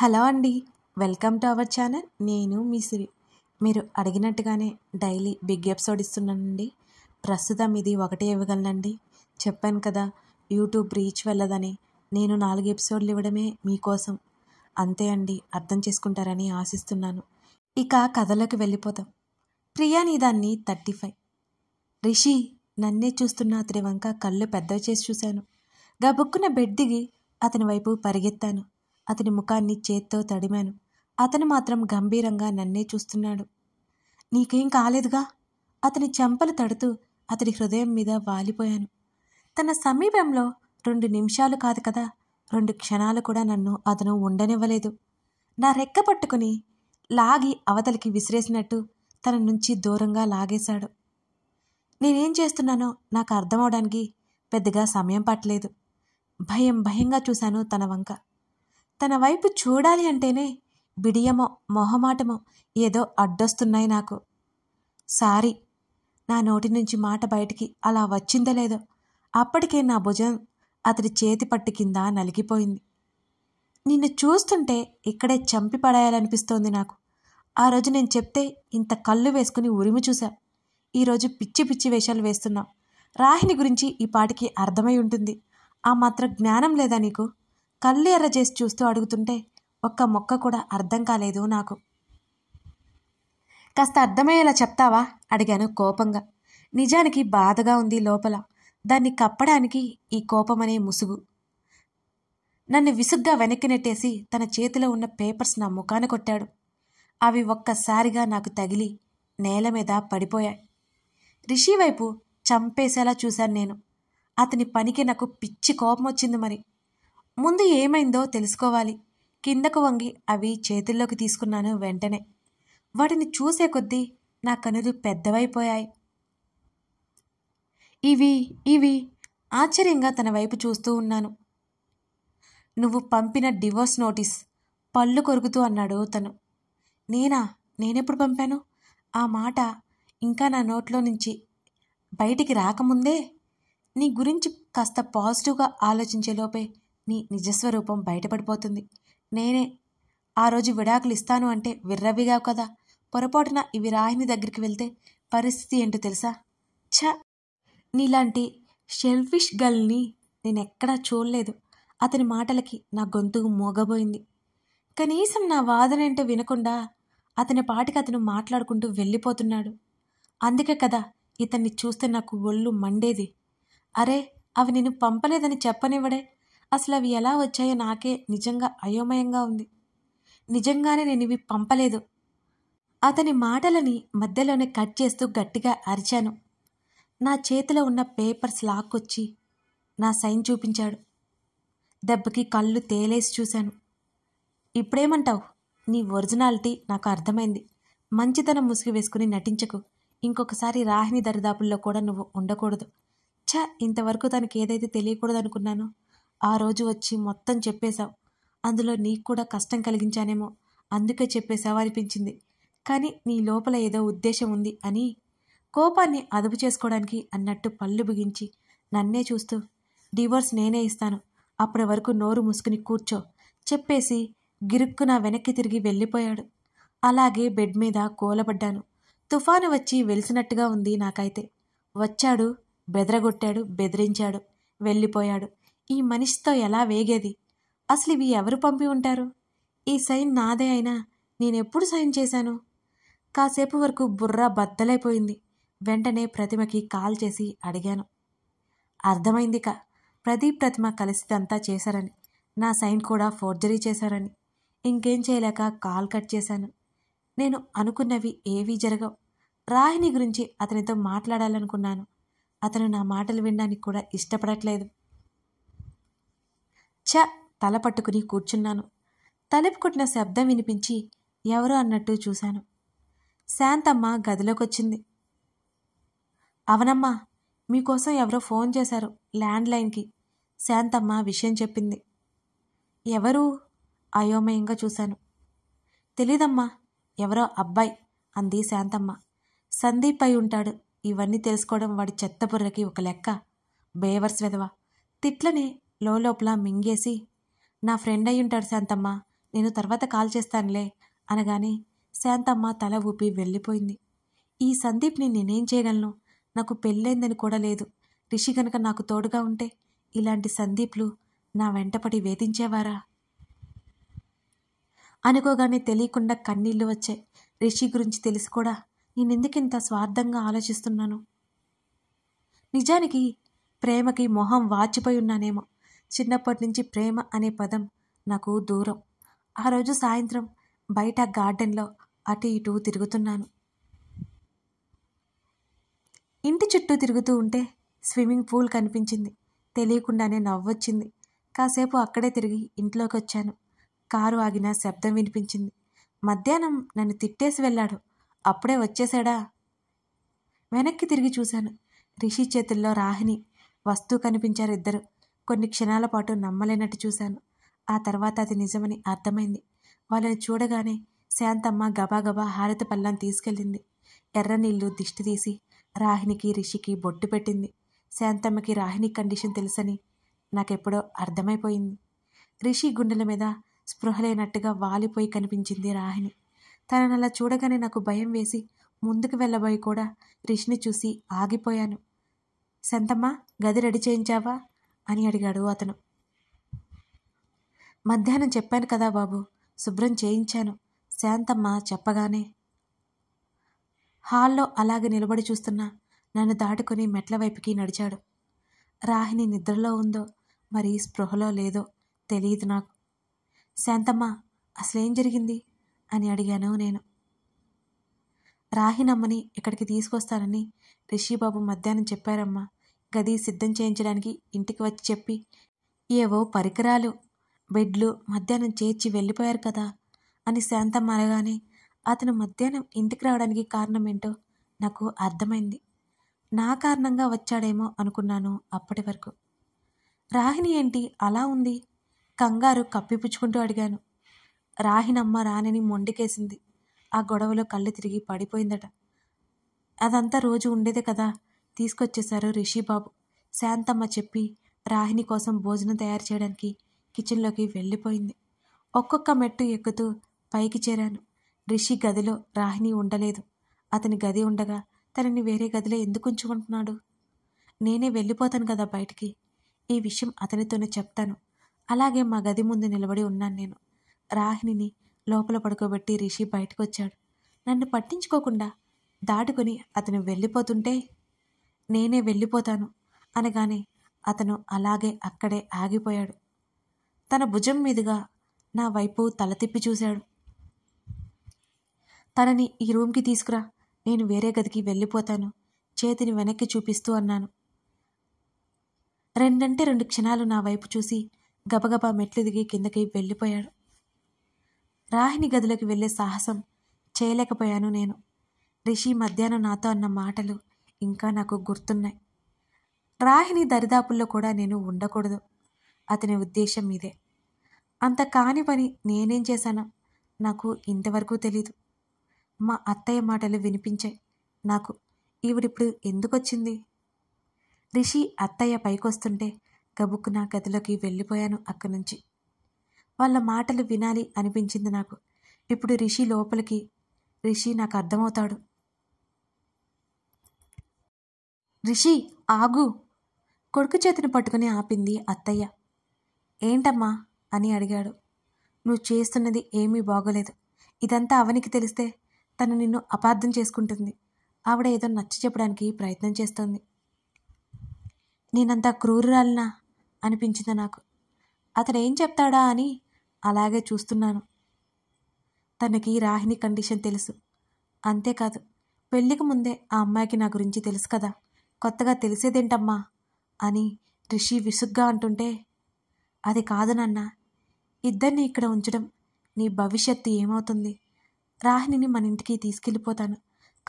hello అండి welcome to our channel నేను మీ సిరి మీరు అడిగినట్టుగానే డైలీ బిగ్ ఎపిసోడ్ ఇస్తున్నానండి ప్రస్తుతం ఇది ఒకటే ఇవ్వగలనండి చెప్పాను కదా యూట్యూబ్ రీచ్ వెళ్ళదని నేను నాలుగు ఎపిసోడ్లు ఇవ్వడమే మీకోసం అంతే అండి అర్థం చేసుకుంటారని ఆశిస్తున్నాను ఇక కథలోకి వెళ్ళిపోతాం ప్రియా దాన్ని థర్టీ ఫైవ్ రిషి నన్నే చూస్తున్న అతని వంక కళ్ళు పెద్దవి చేసి చూశాను గబుక్కున బెడ్ దిగి అతని వైపు పరిగెత్తాను అతని ముఖాన్ని చేత్తో తడిమాను అతను మాత్రం గంభీరంగా నన్నే చూస్తున్నాడు నీకేం కాలేదుగా అతని చెంపలు తడుతూ అతని హృదయం మీద వాలిపోయాను తన సమీపంలో రెండు నిమిషాలు కాదు కదా రెండు క్షణాలు కూడా నన్ను అతను ఉండనివ్వలేదు నా రెక్క పట్టుకుని లాగి అవతలికి విసిరేసినట్టు తన నుంచి దూరంగా లాగేశాడు నేనేం చేస్తున్నానో నాకు అర్థమవడానికి పెద్దగా సమయం పట్టలేదు భయం భయంగా చూశాను తన వంక తన వైపు చూడాలి అంటేనే బిడియమో మొహమాటమో ఏదో అడ్డొస్తున్నాయి నాకు సారీ నా నోటి నుంచి మాట బయటికి అలా వచ్చిందో లేదో అప్పటికే నా భుజం అతడి చేతి పట్టు కింద నలిగిపోయింది నిన్ను చూస్తుంటే ఇక్కడే చంపి పడేయాలనిపిస్తోంది నాకు ఆ రోజు నేను చెప్తే ఇంత కళ్ళు వేసుకుని ఉరిమి చూశా ఈరోజు పిచ్చి పిచ్చి వేషాలు వేస్తున్నావు రాహిని గురించి ఈ పాటికి అర్థమై ఉంటుంది ఆ మాత్రం జ్ఞానం లేదా నీకు కళ్ళు ఎర్ర చేసి చూస్తూ అడుగుతుంటే ఒక్క మొక్క కూడా అర్థం కాలేదు నాకు కాస్త అర్థమయ్యేలా చెప్తావా అడిగాను కోపంగా నిజానికి బాధగా ఉంది లోపల దాన్ని కప్పడానికి ఈ కోపమనే ముసుగు నన్ను విసుగ్గా వెనక్కి నెట్టేసి తన చేతిలో ఉన్న పేపర్స్ నా ముఖాన కొట్టాడు అవి ఒక్కసారిగా నాకు తగిలి నేల మీద పడిపోయాయి రిషి వైపు చంపేసేలా చూశాను నేను అతని పనికి నాకు పిచ్చి కోపం వచ్చింది మరి ముందు ఏమైందో తెలుసుకోవాలి కిందకు వంగి అవి చేతుల్లోకి తీసుకున్నాను వెంటనే వాటిని చూసే కొద్దీ నా కనులు పెద్దవైపోయాయి ఇవి ఇవి ఆశ్చర్యంగా తన వైపు చూస్తూ ఉన్నాను నువ్వు పంపిన డివోర్స్ నోటీస్ పళ్ళు కొరుకుతూ అన్నాడు తను నేనా నేనెప్పుడు పంపాను ఆ మాట ఇంకా నా నోట్లో నుంచి బయటికి రాకముందే నీ గురించి కాస్త పాజిటివ్గా ఆలోచించేలోపే నీ నిజస్వరూపం బయటపడిపోతుంది నేనే ఆ రోజు విడాకులు ఇస్తాను అంటే విర్రవిగా కదా పొరపాటున ఇవి రాయిని దగ్గరికి వెళ్తే పరిస్థితి ఏంటో తెలుసా ఛ నీలాంటి షెల్ఫిష్ గల్ని నేనెక్కడా చూడలేదు అతని మాటలకి నా గొంతుకు మోగబోయింది కనీసం నా వాదన ఏంటో వినకుండా అతని పాటికి అతను మాట్లాడుకుంటూ వెళ్ళిపోతున్నాడు అందుకే కదా ఇతన్ని చూస్తే నాకు ఒళ్ళు మండేది అరే అవి నేను పంపలేదని చెప్పనివ్వడే అసలు అవి ఎలా వచ్చాయో నాకే నిజంగా అయోమయంగా ఉంది నిజంగానే నేను ఇవి పంపలేదు అతని మాటలని మధ్యలోనే కట్ చేస్తూ గట్టిగా అరిచాను నా చేతిలో ఉన్న పేపర్స్ లాక్కొచ్చి నా సైన్ చూపించాడు దెబ్బకి కళ్ళు తేలేసి చూశాను ఇప్పుడేమంటావు నీ ఒరిజినాలిటీ నాకు అర్థమైంది మంచితనం ముసుగు వేసుకుని నటించకు ఇంకొకసారి రాహిణి దరిదాపుల్లో కూడా నువ్వు ఉండకూడదు ఛ ఇంతవరకు తనకి ఏదైతే తెలియకూడదు అనుకున్నానో ఆ రోజు వచ్చి మొత్తం చెప్పేశావు అందులో నీకు కూడా కష్టం కలిగించానేమో అందుకే చెప్పేశావు అనిపించింది కానీ నీ లోపల ఏదో ఉద్దేశం ఉంది అని కోపాన్ని అదుపు చేసుకోవడానికి అన్నట్టు పళ్ళు బిగించి నన్నే చూస్తూ డివోర్స్ నేనే ఇస్తాను అప్పటి వరకు నోరు మూసుకుని కూర్చో చెప్పేసి గిరుక్కున వెనక్కి తిరిగి వెళ్ళిపోయాడు అలాగే బెడ్ మీద కూలబడ్డాను తుఫాను వచ్చి వెలిసినట్టుగా ఉంది నాకైతే వచ్చాడు బెదరగొట్టాడు బెదిరించాడు వెళ్ళిపోయాడు ఈ మనిషితో ఎలా వేగేది అసలు ఇవి ఎవరు పంపి ఉంటారు ఈ సైన్ నాదే అయినా నేనెప్పుడు సైన్ చేశాను కాసేపు వరకు బుర్ర బద్దలైపోయింది వెంటనే ప్రతిమకి కాల్ చేసి అడిగాను అర్థమైంది కా ప్రదీప్ ప్రతిమ కలిసిదంతా చేశారని నా సైన్ కూడా ఫోర్జరీ చేశారని ఇంకేం చేయలేక కాల్ కట్ చేశాను నేను అనుకున్నవి ఏవీ జరగవు రాహిణి గురించి అతనితో మాట్లాడాలనుకున్నాను అతను నా మాటలు వినడానికి కూడా ఇష్టపడట్లేదు చ తల పట్టుకుని కూర్చున్నాను తలుపు కొట్టిన శబ్దం వినిపించి ఎవరు అన్నట్టు చూశాను శాంతమ్మ గదిలోకొచ్చింది అవనమ్మా మీకోసం ఎవరో ఫోన్ చేశారు ల్యాండ్లైన్కి శాంతమ్మ విషయం చెప్పింది ఎవరు అయోమయంగా చూశాను తెలీదమ్మా ఎవరో అబ్బాయి అంది శాంతమ్మ సందీప్ అయి ఉంటాడు ఇవన్నీ తెలుసుకోవడం వాడి చెత్త బుర్రకి ఒక లెక్క బేవర్స్ వెదవ తిట్లనే లోపల మింగేసి నా ఫ్రెండ్ అయ్యుంటాడు శాంతమ్మ నేను తర్వాత కాల్ చేస్తానులే అనగానే శాంతమ్మ తల ఊపి వెళ్ళిపోయింది ఈ సందీప్ని నేనేం చేయగలను నాకు పెళ్ళైందని కూడా లేదు రిషి గనక నాకు తోడుగా ఉంటే ఇలాంటి సందీప్లు నా వెంటపడి వేధించేవారా అనుకోగానే తెలియకుండా కన్నీళ్లు వచ్చాయి రిషి గురించి తెలిసి కూడా నేనెందుకింత స్వార్థంగా ఆలోచిస్తున్నాను నిజానికి ప్రేమకి మొహం వాచిపోయి ఉన్నానేమో చిన్నప్పటి నుంచి ప్రేమ అనే పదం నాకు దూరం ఆ రోజు సాయంత్రం బయట గార్డెన్లో అటు ఇటు తిరుగుతున్నాను ఇంటి చుట్టూ తిరుగుతూ ఉంటే స్విమ్మింగ్ పూల్ కనిపించింది తెలియకుండానే నవ్వొచ్చింది కాసేపు అక్కడే తిరిగి ఇంట్లోకి వచ్చాను కారు ఆగిన శబ్దం వినిపించింది మధ్యాహ్నం నన్ను తిట్టేసి వెళ్ళాడు అప్పుడే వచ్చేశాడా వెనక్కి తిరిగి చూశాను రిషి చేతుల్లో రాహిణి వస్తూ కనిపించారు ఇద్దరు కొన్ని క్షణాల పాటు నమ్మలేనట్టు చూశాను ఆ తర్వాత అది నిజమని అర్థమైంది వాళ్ళని చూడగానే శాంతమ్మ గబాగబా హారతి పల్లం తీసుకెళ్ళింది ఎర్ర నీళ్లు దిష్టి తీసి రాహినికి రిషికి బొట్టు పెట్టింది శాంతమ్మకి రాహిని కండిషన్ తెలుసని నాకెప్పుడో అర్థమైపోయింది రిషి గుండెల మీద స్పృహలేనట్టుగా వాలిపోయి కనిపించింది రాహిణి తనను అలా చూడగానే నాకు భయం వేసి ముందుకు వెళ్ళబోయి కూడా రిషిని చూసి ఆగిపోయాను శాంతమ్మ గది రెడీ చేయించావా అని అడిగాడు అతను మధ్యాహ్నం చెప్పాను కదా బాబు శుభ్రం చేయించాను శాంతమ్మ చెప్పగానే హాల్లో అలాగే నిలబడి చూస్తున్నా నన్ను దాటుకుని మెట్ల వైపుకి నడిచాడు రాహిణి నిద్రలో ఉందో మరి స్పృహలో లేదో తెలియదు నాకు శాంతమ్మ అసలేం జరిగింది అని అడిగాను నేను రాహినమ్మని ఇక్కడికి తీసుకొస్తానని రిషిబాబు మధ్యాహ్నం చెప్పారమ్మా గది సిద్ధం చేయించడానికి ఇంటికి వచ్చి చెప్పి ఏవో పరికరాలు బెడ్లు మధ్యాహ్నం చేర్చి వెళ్ళిపోయారు కదా అని శాంతం అనగానే అతను మధ్యాహ్నం ఇంటికి రావడానికి కారణం ఏంటో నాకు అర్థమైంది నా కారణంగా వచ్చాడేమో అనుకున్నాను అప్పటి వరకు రాహిణి ఏంటి అలా ఉంది కంగారు కప్పిపుచ్చుకుంటూ అడిగాను రాహినమ్మ రాణిని మొండికేసింది ఆ గొడవలో కళ్ళు తిరిగి పడిపోయిందట అదంతా రోజు ఉండేదే కదా తీసుకొచ్చేశారు రిషిబాబు శాంతమ్మ చెప్పి రాహిణి కోసం భోజనం తయారు చేయడానికి కిచెన్లోకి వెళ్ళిపోయింది ఒక్కొక్క మెట్టు ఎక్కుతూ పైకి చేరాను రిషి గదిలో రాహిణి ఉండలేదు అతని గది ఉండగా తనని వేరే గదిలో ఎందుకు ఉంచుకుంటున్నాడు నేనే వెళ్ళిపోతాను కదా బయటికి ఈ విషయం అతనితోనే చెప్తాను అలాగే మా గది ముందు నిలబడి ఉన్నాను నేను రాహిణిని లోపల పడుకోబెట్టి రిషి బయటకు వచ్చాడు నన్ను పట్టించుకోకుండా దాటుకుని అతను వెళ్ళిపోతుంటే నేనే వెళ్ళిపోతాను అనగానే అతను అలాగే అక్కడే ఆగిపోయాడు తన భుజం మీదుగా నా వైపు తల తిప్పి చూశాడు తనని ఈ రూమ్కి తీసుకురా నేను వేరే గదికి వెళ్ళిపోతాను చేతిని వెనక్కి చూపిస్తూ అన్నాను రెండంటే రెండు క్షణాలు నా వైపు చూసి గబగబా మెట్లు దిగి కిందకి వెళ్ళిపోయాడు రాహిణి గదిలోకి వెళ్ళే సాహసం చేయలేకపోయాను నేను రిషి మధ్యాహ్నం నాతో అన్న మాటలు ఇంకా నాకు గుర్తున్నాయి రాహిణి దరిదాపుల్లో కూడా నేను ఉండకూడదు అతని ఉద్దేశం ఇదే అంత కాని పని నేనేం చేశానో నాకు ఇంతవరకు తెలీదు మా అత్తయ్య మాటలు వినిపించాయి నాకు ఈవిడిప్పుడు ఎందుకొచ్చింది రిషి అత్తయ్య పైకొస్తుంటే నా గదిలోకి వెళ్ళిపోయాను అక్కడి నుంచి వాళ్ళ మాటలు వినాలి అనిపించింది నాకు ఇప్పుడు రిషి లోపలికి రిషి నాకు అర్థమవుతాడు రిషి ఆగు కొడుకు చేతిని పట్టుకుని ఆపింది అత్తయ్య ఏంటమ్మా అని అడిగాడు నువ్వు చేస్తున్నది ఏమీ బాగోలేదు ఇదంతా అవనికి తెలిస్తే తను నిన్ను అపార్థం చేసుకుంటుంది ఆవిడ ఏదో నచ్చ చెప్పడానికి ప్రయత్నం చేస్తోంది నేనంతా క్రూరురాలినా అనిపించింది నాకు అతను ఏం చెప్తాడా అని అలాగే చూస్తున్నాను తనకి రాహిణి కండిషన్ తెలుసు అంతేకాదు పెళ్ళికి ముందే ఆ అమ్మాయికి నా గురించి తెలుసు కదా కొత్తగా తెలిసేదేంటమ్మా అని రిషి విసుగ్గా అంటుంటే అది కాదు నాన్న ఇద్దరిని ఇక్కడ ఉంచడం నీ భవిష్యత్తు ఏమవుతుంది రాహిణిని మన ఇంటికి తీసుకెళ్ళిపోతాను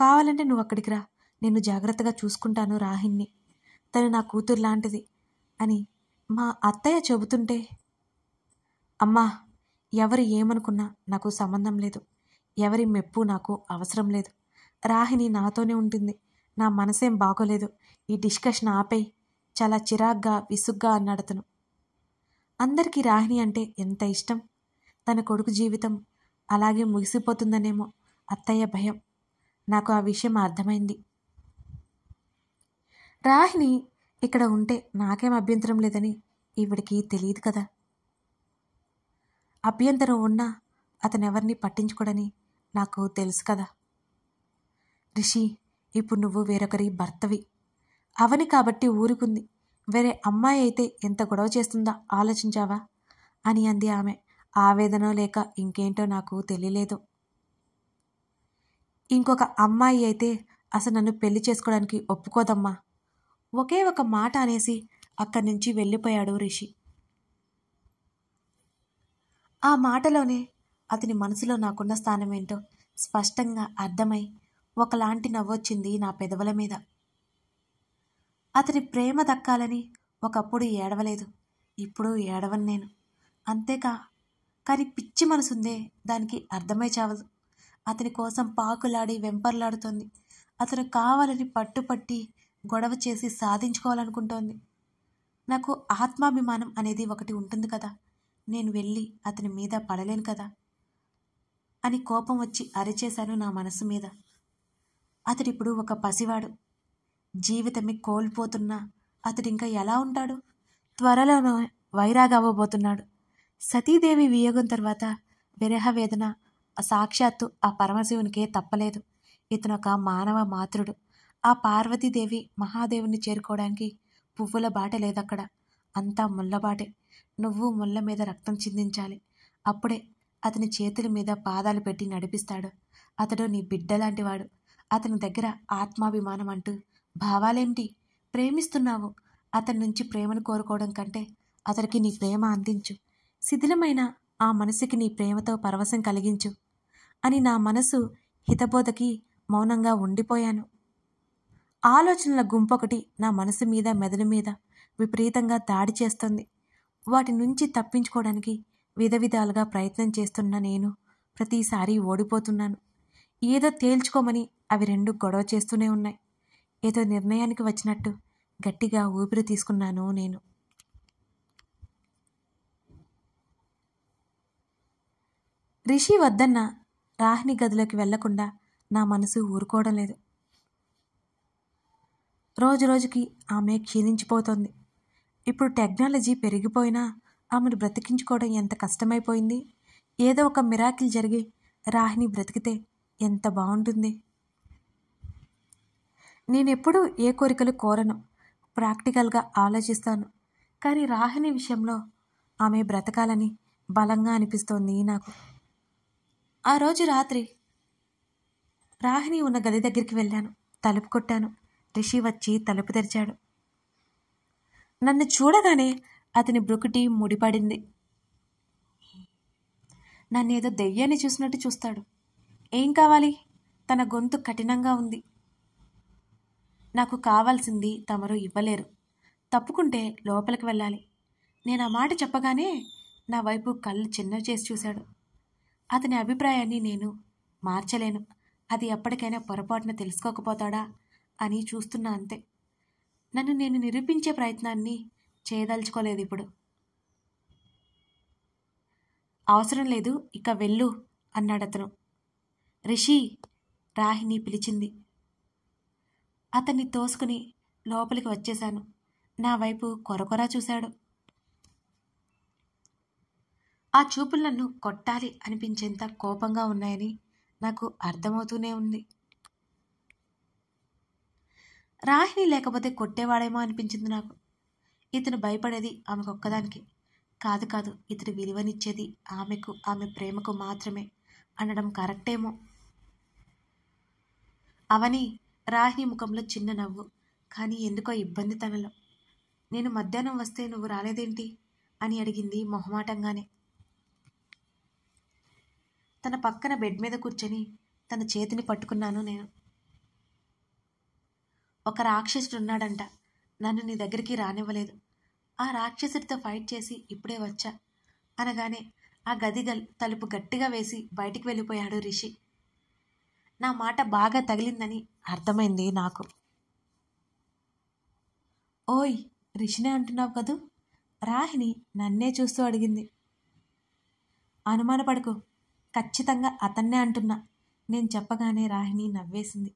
కావాలంటే నువ్వు అక్కడికి రా నేను జాగ్రత్తగా చూసుకుంటాను రాహిణ్ణి తను నా కూతురు లాంటిది అని మా అత్తయ్య చెబుతుంటే అమ్మా ఎవరు ఏమనుకున్నా నాకు సంబంధం లేదు ఎవరి మెప్పు నాకు అవసరం లేదు రాహిణి నాతోనే ఉంటుంది నా మనసేం బాగోలేదు ఈ డిస్కషన్ ఆపే చాలా చిరాగ్గా విసుగ్గా అన్నాడు అతను అందరికీ రాహిణి అంటే ఎంత ఇష్టం తన కొడుకు జీవితం అలాగే ముగిసిపోతుందనేమో అత్తయ్య భయం నాకు ఆ విషయం అర్థమైంది రాహిణి ఇక్కడ ఉంటే నాకేం అభ్యంతరం లేదని ఈవిడికి తెలియదు కదా అభ్యంతరం ఉన్నా అతనెవరిని పట్టించుకోడని నాకు తెలుసు కదా రిషి ఇప్పుడు నువ్వు వేరొకరి భర్తవి అవని కాబట్టి ఊరుకుంది వేరే అమ్మాయి అయితే ఎంత గొడవ చేస్తుందా ఆలోచించావా అని అంది ఆమె ఆవేదన లేక ఇంకేంటో నాకు తెలియలేదు ఇంకొక అమ్మాయి అయితే అసలు నన్ను పెళ్లి చేసుకోవడానికి ఒప్పుకోదమ్మా ఒకే ఒక మాట అనేసి అక్కడి నుంచి వెళ్ళిపోయాడు రిషి ఆ మాటలోనే అతని మనసులో నాకున్న స్థానమేంటో స్పష్టంగా అర్థమై ఒకలాంటి నవ్వొచ్చింది నా పెదవుల మీద అతని ప్రేమ దక్కాలని ఒకప్పుడు ఏడవలేదు ఇప్పుడు ఏడవను నేను అంతేకా కానీ పిచ్చి మనసుందే దానికి అర్థమై చావదు అతని కోసం పాకులాడి వెంపర్లాడుతోంది అతను కావాలని పట్టుపట్టి గొడవ చేసి సాధించుకోవాలనుకుంటోంది నాకు ఆత్మాభిమానం అనేది ఒకటి ఉంటుంది కదా నేను వెళ్ళి అతని మీద పడలేను కదా అని కోపం వచ్చి అరిచేశాను నా మనసు మీద అతడిప్పుడు ఒక పసివాడు జీవితమే కోల్పోతున్నా అతడింకా ఎలా ఉంటాడు త్వరలోనూ వైరాగ్ అవ్వబోతున్నాడు సతీదేవి వియోగం తర్వాత విరహ వేదన సాక్షాత్తు ఆ పరమశివునికే తప్పలేదు ఇతను ఒక మానవ మాతృడు ఆ పార్వతీదేవి మహాదేవుని చేరుకోవడానికి పువ్వుల బాట లేదక్కడ అంతా ముళ్ళబాటే నువ్వు ముళ్ళ మీద రక్తం చిందించాలి అప్పుడే అతని చేతుల మీద పాదాలు పెట్టి నడిపిస్తాడు అతడు నీ బిడ్డ లాంటివాడు అతని దగ్గర ఆత్మాభిమానం అంటూ భావాలేంటి ప్రేమిస్తున్నావు అతని నుంచి ప్రేమను కోరుకోవడం కంటే అతనికి నీ ప్రేమ అందించు శిథిలమైన ఆ మనసుకి నీ ప్రేమతో పరవశం కలిగించు అని నా మనసు హితబోధకి మౌనంగా ఉండిపోయాను ఆలోచనల గుంపొకటి నా మనసు మీద మెదడు మీద విపరీతంగా దాడి చేస్తుంది వాటి నుంచి తప్పించుకోవడానికి విధ విధాలుగా ప్రయత్నం చేస్తున్న నేను ప్రతిసారి ఓడిపోతున్నాను ఏదో తేల్చుకోమని అవి రెండు గొడవ చేస్తూనే ఉన్నాయి ఏదో నిర్ణయానికి వచ్చినట్టు గట్టిగా ఊపిరి తీసుకున్నాను నేను రిషి వద్దన్న రాహిణి గదిలోకి వెళ్లకుండా నా మనసు ఊరుకోవడం లేదు రోజు రోజుకి ఆమె క్షీణించిపోతోంది ఇప్పుడు టెక్నాలజీ పెరిగిపోయినా ఆమెను బ్రతికించుకోవడం ఎంత కష్టమైపోయింది ఏదో ఒక మిరాకిల్ జరిగి రాహిణి బ్రతికితే ఎంత బాగుంటుంది నేనెప్పుడూ ఏ కోరికలు కోరను ప్రాక్టికల్గా ఆలోచిస్తాను కానీ రాహిణి విషయంలో ఆమె బ్రతకాలని బలంగా అనిపిస్తోంది నాకు ఆ రోజు రాత్రి రాహిణి ఉన్న గది దగ్గరికి వెళ్ళాను తలుపు కొట్టాను రిషి వచ్చి తలుపు తెరిచాడు నన్ను చూడగానే అతని బ్రుకుటి ముడిపడింది నన్ను ఏదో దెయ్యాన్ని చూసినట్టు చూస్తాడు ఏం కావాలి తన గొంతు కఠినంగా ఉంది నాకు కావాల్సింది తమరు ఇవ్వలేరు తప్పుకుంటే లోపలికి వెళ్ళాలి నేను ఆ మాట చెప్పగానే నా వైపు కళ్ళు చిన్న చేసి చూశాడు అతని అభిప్రాయాన్ని నేను మార్చలేను అది ఎప్పటికైనా పొరపాటున తెలుసుకోకపోతాడా అని చూస్తున్నా అంతే నన్ను నేను నిరూపించే ప్రయత్నాన్ని చేయదలుచుకోలేదు ఇప్పుడు అవసరం లేదు ఇక వెళ్ళు అన్నాడతను రిషి రాహిని పిలిచింది అతన్ని తోసుకుని లోపలికి వచ్చేశాను నా వైపు కొరకొరా చూశాడు ఆ చూపులు నన్ను కొట్టాలి అనిపించేంత కోపంగా ఉన్నాయని నాకు అర్థమవుతూనే ఉంది రాహిణి లేకపోతే కొట్టేవాడేమో అనిపించింది నాకు ఇతను భయపడేది ఆమెకొక్కదానికి కాదు కాదు ఇతడు విలువనిచ్చేది ఆమెకు ఆమె ప్రేమకు మాత్రమే అనడం కరెక్టేమో అవని రాహిణి ముఖంలో చిన్న నవ్వు కానీ ఎందుకో ఇబ్బంది తనలో నేను మధ్యాహ్నం వస్తే నువ్వు రాలేదేంటి అని అడిగింది మొహమాటంగానే తన పక్కన బెడ్ మీద కూర్చొని తన చేతిని పట్టుకున్నాను నేను ఒక రాక్షసుడు ఉన్నాడంట నన్ను నీ దగ్గరికి రానివ్వలేదు ఆ రాక్షసుడితో ఫైట్ చేసి ఇప్పుడే వచ్చా అనగానే ఆ గది తలుపు గట్టిగా వేసి బయటికి వెళ్ళిపోయాడు రిషి నా మాట బాగా తగిలిందని అర్థమైంది నాకు ఓయ్ రిషినే అంటున్నావు కదూ రాహిణి నన్నే చూస్తూ అడిగింది అనుమానపడుకో ఖచ్చితంగా అతన్నే అంటున్నా నేను చెప్పగానే రాహిణి నవ్వేసింది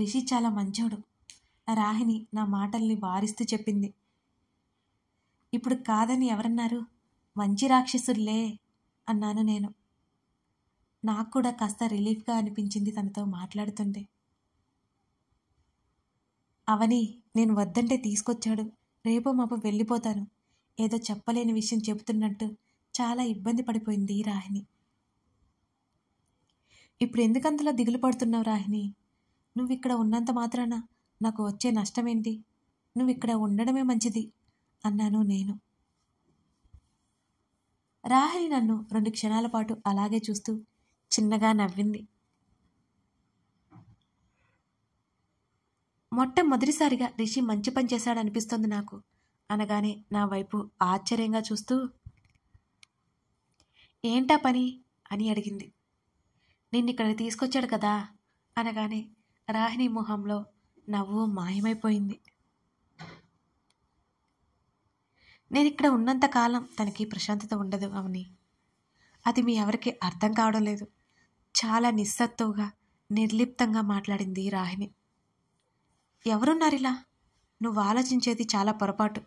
రిషి చాలా మంచోడు రాహిణి నా మాటల్ని వారిస్తూ చెప్పింది ఇప్పుడు కాదని ఎవరన్నారు మంచి రాక్షసుల్లే అన్నాను నేను నాకు కూడా కాస్త రిలీఫ్గా అనిపించింది తనతో మాట్లాడుతుంటే అవని నేను వద్దంటే తీసుకొచ్చాడు రేపు మాపు వెళ్ళిపోతాను ఏదో చెప్పలేని విషయం చెబుతున్నట్టు చాలా ఇబ్బంది పడిపోయింది రాహిణి ఇప్పుడు ఎందుకంతలా దిగులు పడుతున్నావు రాహిణి నువ్వు ఇక్కడ ఉన్నంత మాత్రాన నాకు వచ్చే నష్టమేంటి నువ్వు ఇక్కడ ఉండడమే మంచిది అన్నాను నేను రాహిణి నన్ను రెండు క్షణాల పాటు అలాగే చూస్తూ చిన్నగా నవ్వింది మొట్టమొదటిసారిగా రిషి మంచి పని చేశాడనిపిస్తోంది నాకు అనగానే నా వైపు ఆశ్చర్యంగా చూస్తూ ఏంటా పని అని అడిగింది నిన్ను ఇక్కడ తీసుకొచ్చాడు కదా అనగానే రాహిణి మొహంలో నవ్వు మాయమైపోయింది నేను ఇక్కడ ఉన్నంతకాలం తనకి ప్రశాంతత ఉండదు అవని అది మీ ఎవరికి అర్థం కావడం లేదు చాలా నిస్సత్తుగా నిర్లిప్తంగా మాట్లాడింది రాహిణి ఎవరున్నారిలా నువ్వు ఆలోచించేది చాలా పొరపాటు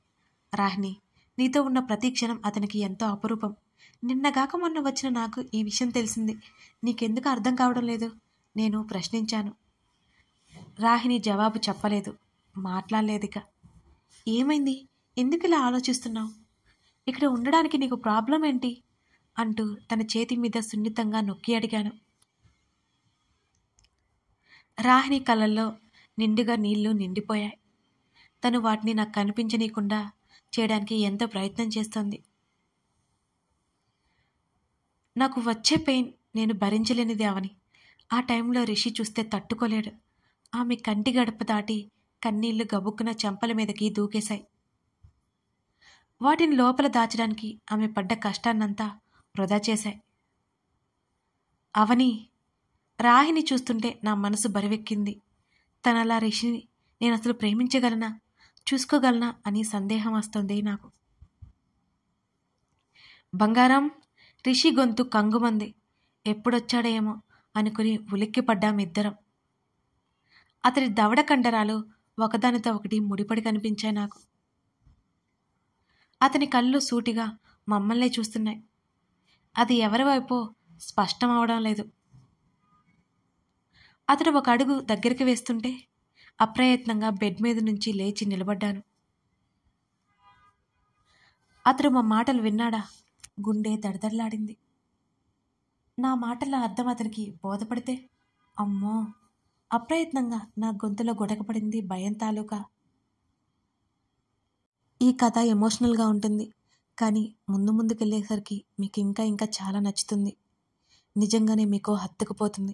రాహిణి నీతో ఉన్న ప్రతి క్షణం అతనికి ఎంతో అపురూపం నిన్నగాక మొన్న వచ్చిన నాకు ఈ విషయం తెలిసింది నీకెందుకు అర్థం కావడం లేదు నేను ప్రశ్నించాను రాహిణి జవాబు చెప్పలేదు మాట్లాడలేదిక ఏమైంది ఎందుకు ఇలా ఆలోచిస్తున్నావు ఇక్కడ ఉండడానికి నీకు ప్రాబ్లం ఏంటి అంటూ తన చేతి మీద సున్నితంగా నొక్కి అడిగాను రాహిణి కళ్ళల్లో నిండుగా నీళ్లు నిండిపోయాయి తను వాటిని నాకు కనిపించనీయకుండా చేయడానికి ఎంతో ప్రయత్నం చేస్తోంది నాకు వచ్చే పెయిన్ నేను భరించలేనిది అవని ఆ టైంలో రిషి చూస్తే తట్టుకోలేడు ఆమె కంటి గడప దాటి కన్నీళ్లు గబుక్కున చెంపల మీదకి దూకేశాయి వాటిని లోపల దాచడానికి ఆమె పడ్డ కష్టాన్నంతా వృధా చేశాయి అవని రాహిని చూస్తుంటే నా మనసు బరివెక్కింది తనలా రిషిని నేను అసలు ప్రేమించగలనా చూసుకోగలనా అని సందేహం వస్తుంది నాకు బంగారం రిషి గొంతు కంగుమంది ఎప్పుడొచ్చాడేమో అనుకుని ఇద్దరం అతడి దవడ కండరాలు ఒకదానితో ఒకటి ముడిపడి కనిపించాయి నాకు అతని కళ్ళు సూటిగా మమ్మల్నే చూస్తున్నాయి అది ఎవరి వైపో స్పష్టం అవడం లేదు అతడు ఒక అడుగు దగ్గరికి వేస్తుంటే అప్రయత్నంగా బెడ్ మీద నుంచి లేచి నిలబడ్డాను అతడు మా మాటలు విన్నాడా గుండె దడదడలాడింది నా మాటల అర్థం అతనికి బోధపడితే అమ్మో అప్రయత్నంగా నా గొంతులో గొడకపడింది భయం తాలూకా ఈ కథ ఎమోషనల్గా ఉంటుంది కానీ ముందు ముందుకెళ్ళేసరికి మీకు ఇంకా ఇంకా చాలా నచ్చుతుంది నిజంగానే మీకు హత్తుకుపోతుంది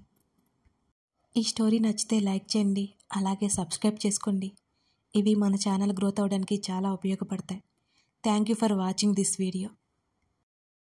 ఈ స్టోరీ నచ్చితే లైక్ చేయండి అలాగే సబ్స్క్రైబ్ చేసుకోండి ఇవి మన ఛానల్ గ్రోత్ అవ్వడానికి చాలా ఉపయోగపడతాయి thank you for watching this video